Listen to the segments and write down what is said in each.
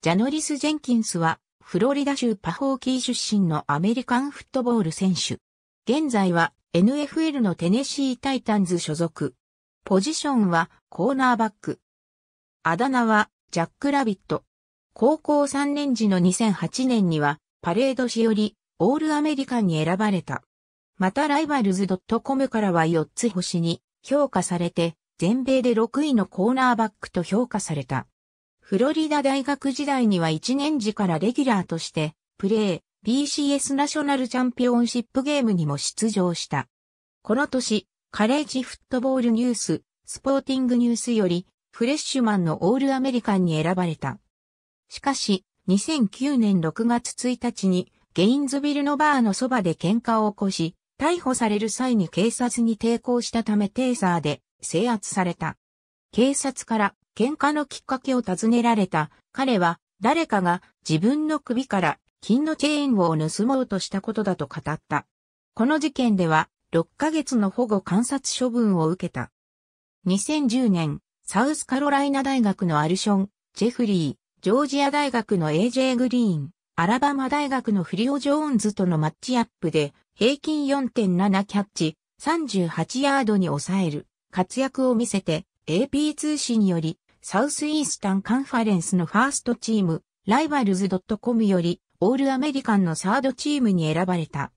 ジャノリス・ジェンキンスは、フロリダ州パホーキー出身のアメリカンフットボール選手。現在は NFL のテネシータイタンズ所属。ポジションはコーナーバック。あだ名はジャック・ラビット。高校3年時の2008年にはパレードしよりオールアメリカンに選ばれた。またライバルズ .com からは4つ星に評価されて全米で6位のコーナーバックと評価された。フロリダ大学時代には1年時からレギュラーとして、プレー、BCS ナショナルチャンピオンシップゲームにも出場した。この年、カレッジフットボールニュース、スポーティングニュースより、フレッシュマンのオールアメリカンに選ばれた。しかし、2009年6月1日に、ゲインズビルのバーのそばで喧嘩を起こし、逮捕される際に警察に抵抗したためテーサーで制圧された。警察から喧嘩のきっかけを尋ねられた。彼は、誰かが自分の首から金のチェーンを盗もうとしたことだと語った。この事件では、6ヶ月の保護観察処分を受けた。2010年、サウスカロライナ大学のアルション、ジェフリー、ジョージア大学の AJ グリーン、アラバマ大学のフリオ・ジョーンズとのマッチアップで、平均4.7キャッチ、38ヤードに抑える活躍を見せて、AP 通信よりサウスイースタンカンファレンスのファーストチーム、ライバルズ .com より、オールアメリカンのサードチームに選ばれた。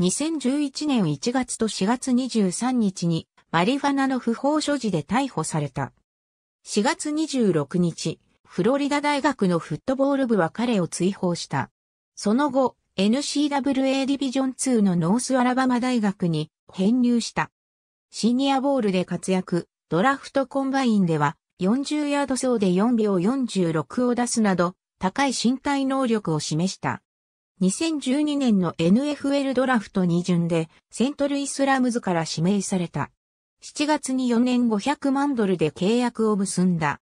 2011年1月と4月23日に、マリファナの不法所持で逮捕された。4月26日、フロリダ大学のフットボール部は彼を追放した。その後、n c w a ディビジョン2のノースアラバマ大学に編入した。シニアボールで活躍、ドラフトコンバインでは40ヤード走で4秒46を出すなど、高い身体能力を示した。2012年の NFL ドラフト2巡で、セントルイスラムズから指名された。7月に4年500万ドルで契約を結んだ。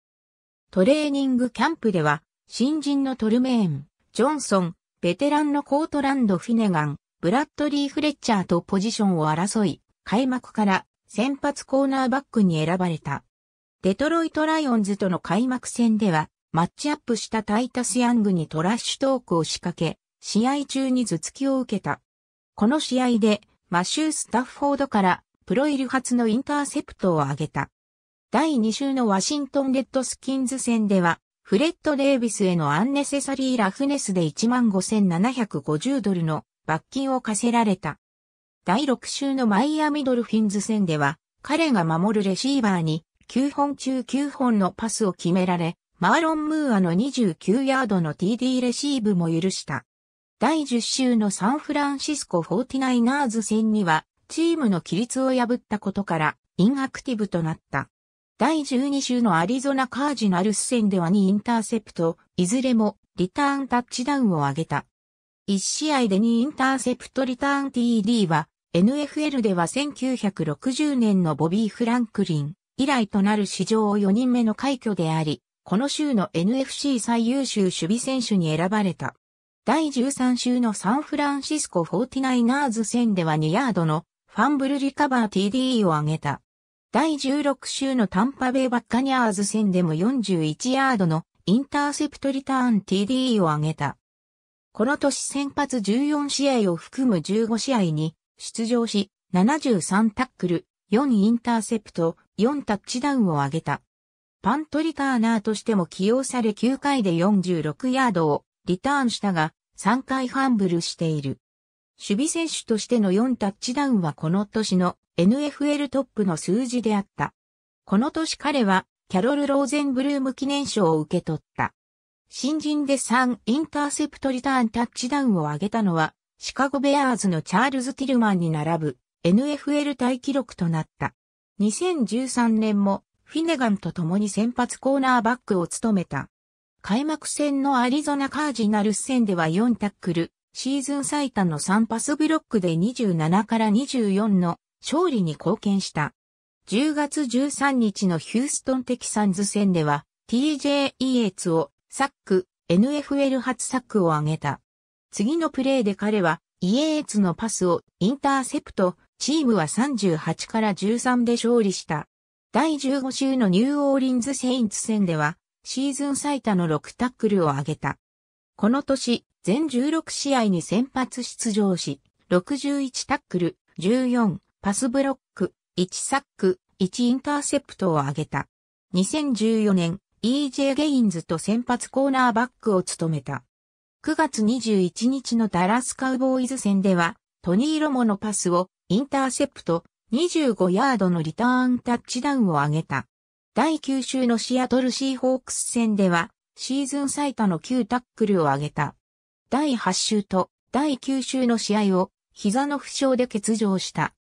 トレーニングキャンプでは、新人のトルメーン、ジョンソン、ベテランのコートランド・フィネガン、ブラッドリー・フレッチャーとポジションを争い、開幕から先発コーナーバックに選ばれた。デトロイトライオンズとの開幕戦では、マッチアップしたタイタス・ヤングにトラッシュトークを仕掛け、試合中に頭突きを受けた。この試合で、マシュー・スタッフォードから、プロイル初のインターセプトを挙げた。第2週のワシントン・レッドスキンズ戦では、フレッド・デイビスへのアンネセサリー・ラフネスで15,750ドルの罰金を課せられた。第6週のマイアミドルフィンズ戦では、彼が守るレシーバーに9本中9本のパスを決められ、マーロン・ムーアの29ヤードの TD レシーブも許した。第10週のサンフランシスコ 49ers 戦には、チームの規律を破ったことから、インアクティブとなった。第12週のアリゾナカージナルス戦では2インターセプト、いずれもリターンタッチダウンを挙げた。1試合で2インターセプトリターン TD は、NFL では1960年のボビー・フランクリン、以来となる史上4人目の快挙であり、この週の NFC 最優秀守備選手に選ばれた。第13週のサンフランシスコ 49ers 戦では2ヤードのファンブルリカバー TD を挙げた。第16週のタンパベイバッカニャーズ戦でも41ヤードのインターセプトリターン TD を挙げた。この年先発14試合を含む15試合に出場し、73タックル、4インターセプト、4タッチダウンを挙げた。パントリターナーとしても起用され9回で46ヤードをリターンしたが3回ハンブルしている。守備選手としての4タッチダウンはこの年の NFL トップの数字であった。この年彼はキャロル・ローゼンブルーム記念賞を受け取った。新人で3インターセプトリターンタッチダウンを挙げたのは、シカゴベアーズのチャールズ・ティルマンに並ぶ NFL 大記録となった。2013年もフィネガンと共に先発コーナーバックを務めた。開幕戦のアリゾナカージナルス戦では4タックル、シーズン最多の3パスブロックで27から24の勝利に貢献した。10月13日のヒューストンテキサンズ戦では TJ イエーツをサック、NFL 初サックを挙げた。次のプレーで彼はイエーツのパスをインターセプトチームは38から13で勝利した。第15週のニューオーリンズ・セインツ戦では、シーズン最多の6タックルを挙げた。この年、全16試合に先発出場し、61タックル、14、パスブロック、1サック、1インターセプトを挙げた。2014年、EJ ゲインズと先発コーナーバックを務めた。9月21日のダラスカウボーイズ戦では、トニー・ロモのパスをインターセプト、25ヤードのリターンタッチダウンを上げた。第9週のシアトルシーホークス戦では、シーズン最多の9タックルを上げた。第8週と第9週の試合を膝の負傷で欠場した。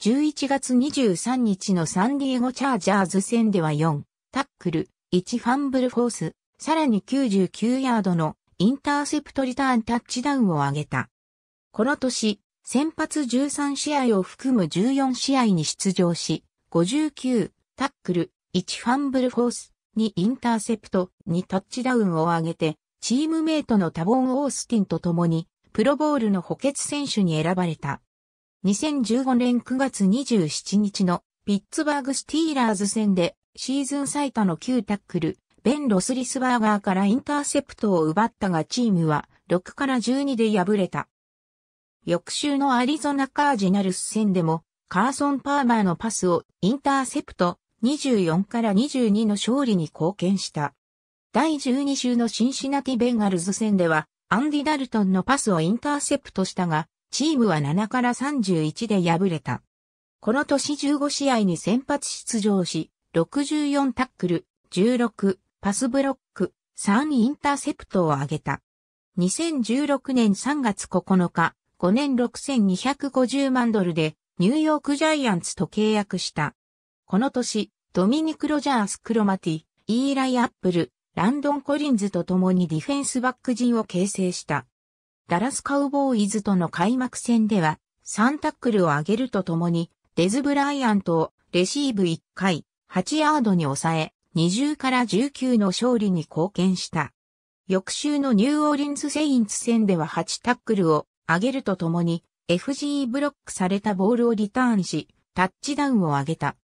11月23日のサンディエゴチャージャーズ戦では4タックル、1ファンブルフォース、さらに99ヤードのインターセプトリターンタッチダウンを上げた。この年、先発13試合を含む14試合に出場し、59、タックル、1ファンブルフォース、2インターセプト、2タッチダウンを挙げて、チームメイトのタボン・オースティンと共に、プロボールの補欠選手に選ばれた。2015年9月27日のピッツバーグスティーラーズ戦でシーズン最多の9タックル、ベン・ロスリスバーガーからインターセプトを奪ったがチームは6から12で敗れた。翌週のアリゾナカージナルス戦でも、カーソン・パーマーのパスをインターセプト24から22の勝利に貢献した。第12週のシンシナティ・ベンガルズ戦では、アンディ・ダルトンのパスをインターセプトしたが、チームは7から31で敗れた。この年15試合に先発出場し、64タックル、16、パスブロック、3インターセプトを挙げた。2016年3月9日、5年6250万ドルでニューヨークジャイアンツと契約した。この年、ドミニク・ロジャース・クロマティ、イーライ・アップル、ランドン・コリンズと共にディフェンスバック陣を形成した。ダラス・カウボーイズとの開幕戦では、3タックルを上げるとともに、デズ・ブライアントをレシーブ1回、8ヤードに抑え、20から19の勝利に貢献した。翌週のニューオーリンズ・セインツ戦では8タックルを上げるとともに、FG ブロックされたボールをリターンし、タッチダウンを上げた。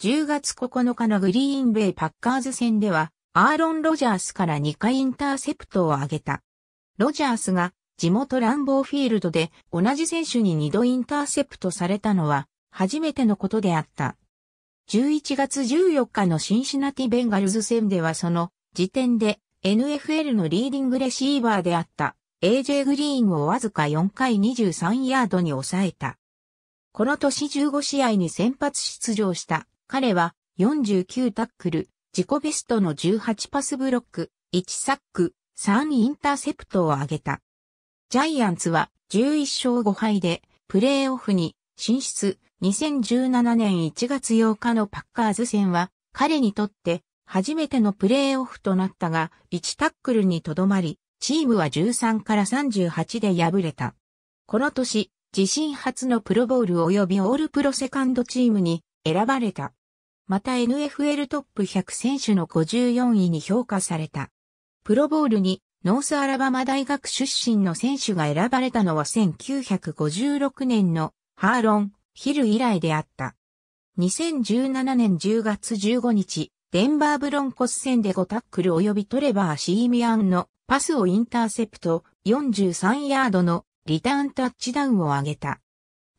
10月9日のグリーンベイパッカーズ戦では、アーロン・ロジャースから2回インターセプトを上げた。ロジャースが地元ランボーフィールドで同じ選手に2度インターセプトされたのは初めてのことであった。11月14日のシンシナティベンガルズ戦ではその時点で NFL のリーディングレシーバーであった AJ グリーンをわずか4回23ヤードに抑えた。この年15試合に先発出場した彼は49タックル、自己ベストの18パスブロック、1サック、3インターセプトを挙げた。ジャイアンツは11勝5敗でプレーオフに進出2017年1月8日のパッカーズ戦は彼にとって初めてのプレーオフとなったが1タックルにとどまりチームは13から38で敗れた。この年、自身初のプロボール及びオールプロセカンドチームに選ばれた。また NFL トップ100選手の54位に評価された。プロボールにノースアラバマ大学出身の選手が選ばれたのは1956年のハーロン・ヒル以来であった。2017年10月15日、デンバーブロンコス戦で5タックル及びトレバー・シーミアンのパスをインターセプト43ヤードのリターンタッチダウンを挙げた。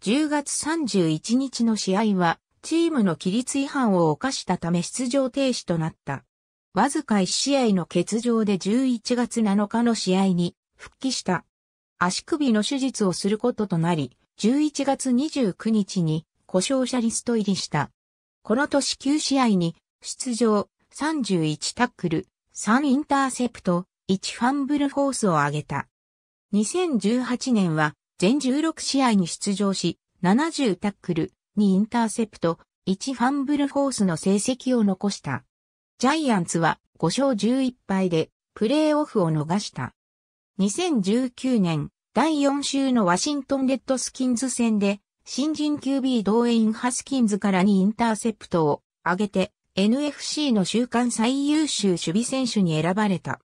10月31日の試合はチームの規律違反を犯したため出場停止となった。わずか1試合の欠場で11月7日の試合に復帰した。足首の手術をすることとなり、11月29日に故障者リスト入りした。この年9試合に出場、31タックル、3インターセプト、1ファンブルフォースを挙げた。2018年は全16試合に出場し、70タックル、2インターセプト、1ファンブルフォースの成績を残した。ジャイアンツは5勝11敗でプレーオフを逃した。2019年第4週のワシントンレッドスキンズ戦で新人 QB 同演。ハスキンズから2インターセプトを上げて NFC の週間最優秀守備選手に選ばれた。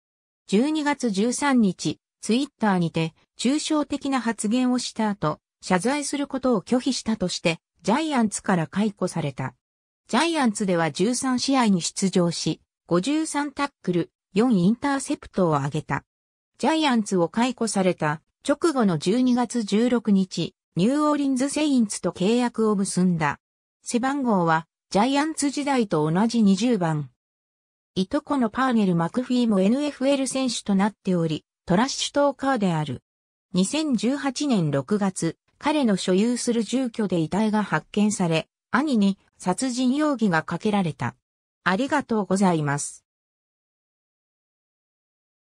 12月13日、ツイッターにて、抽象的な発言をした後、謝罪することを拒否したとして、ジャイアンツから解雇された。ジャイアンツでは13試合に出場し、53タックル、4インターセプトを挙げた。ジャイアンツを解雇された直後の12月16日、ニューオーリンズ・セインツと契約を結んだ。背番号はジャイアンツ時代と同じ20番。いとこのパーネル・マクフィーも NFL 選手となっており、トラッシュトーカーである。2018年6月、彼の所有する住居で遺体が発見され、兄に殺人容疑がかけられた。ありがとうございます。